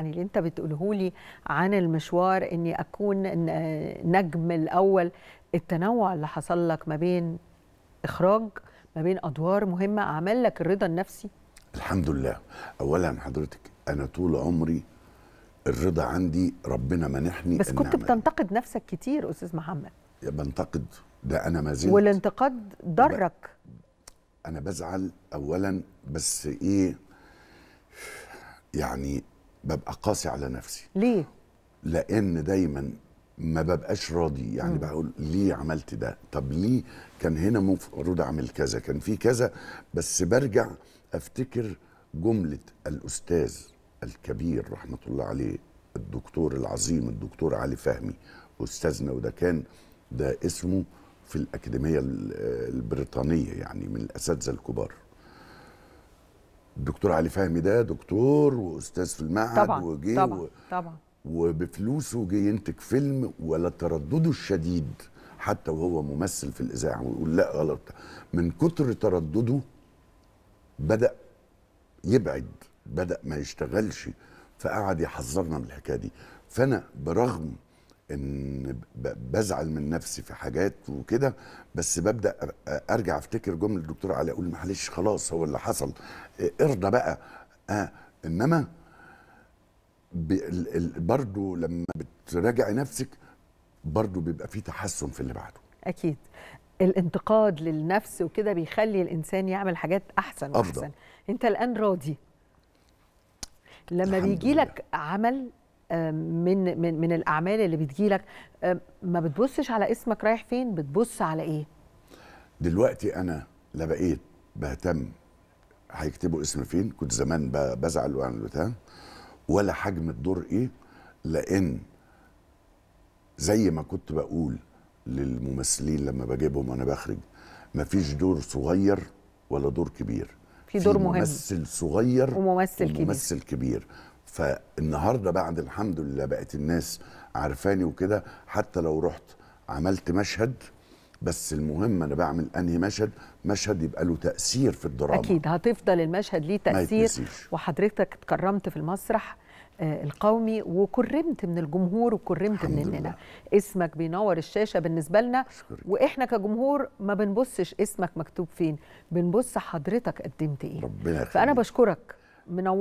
يعني اللي انت بتقوله لي عن المشوار اني اكون نجم الاول التنوع اللي حصل لك ما بين اخراج ما بين ادوار مهمه عمل لك الرضا النفسي الحمد لله اولا حضرتك انا طول عمري الرضا عندي ربنا منحني بس كنت بتنتقد نفسك كتير استاذ محمد بنتقد ده انا ما زلت والانتقاد ضرك انا بزعل اولا بس ايه يعني ببقى قاسي على نفسي ليه لان دايما ما ببقاش راضي يعني مم. بقول ليه عملت ده طب ليه كان هنا المفروض اعمل كذا كان في كذا بس برجع افتكر جمله الاستاذ الكبير رحمه الله عليه الدكتور العظيم الدكتور علي فهمي استاذنا وده كان ده اسمه في الاكاديميه البريطانيه يعني من الاساتذه الكبار الدكتور علي فهمي ده دكتور واستاذ في المعهد طبعا وجي طبعا, و... طبعا وبفلوسه جه ينتج فيلم ولا تردده الشديد حتى وهو ممثل في الاذاعه ويقول لا غلط من كتر تردده بدا يبعد بدا ما يشتغلش فقعد يحذرنا من الحكايه دي فانا برغم ان بزعل من نفسي في حاجات وكده بس ببدا ارجع افتكر جمله الدكتور علي اقول معلش خلاص هو اللي حصل ارضى بقى آه انما برضو لما بتراجع نفسك برضو بيبقى في تحسن في اللي بعده اكيد الانتقاد للنفس وكده بيخلي الانسان يعمل حاجات احسن واحسن أفضل. انت الان راضي لما بيجي لك عمل من من من الاعمال اللي بتجيلك ما بتبصش على اسمك رايح فين بتبص على ايه دلوقتي انا لا بقيت بهتم هيكتبوا اسم فين كنت زمان بزعل واعمل بتاع ولا حجم الدور ايه لان زي ما كنت بقول للممثلين لما بجيبهم وانا بخرج مفيش دور صغير ولا دور كبير في دور مهم ممثل صغير وممثل, وممثل كبير, وممثل كبير. فالنهارده بعد الحمد لله بقت الناس عارفاني وكده حتى لو رحت عملت مشهد بس المهم انا بعمل انهي مشهد مشهد يبقى له تاثير في الدراما اكيد هتفضل المشهد ليه تاثير وحضرتك اتكرمت في المسرح آه، القومي وكرمت من الجمهور وكرمت مننا الله. اسمك بينور الشاشه بالنسبه لنا شكرك. واحنا كجمهور ما بنبصش اسمك مكتوب فين بنبص حضرتك قدمت ايه ربنا فانا بشكرك منور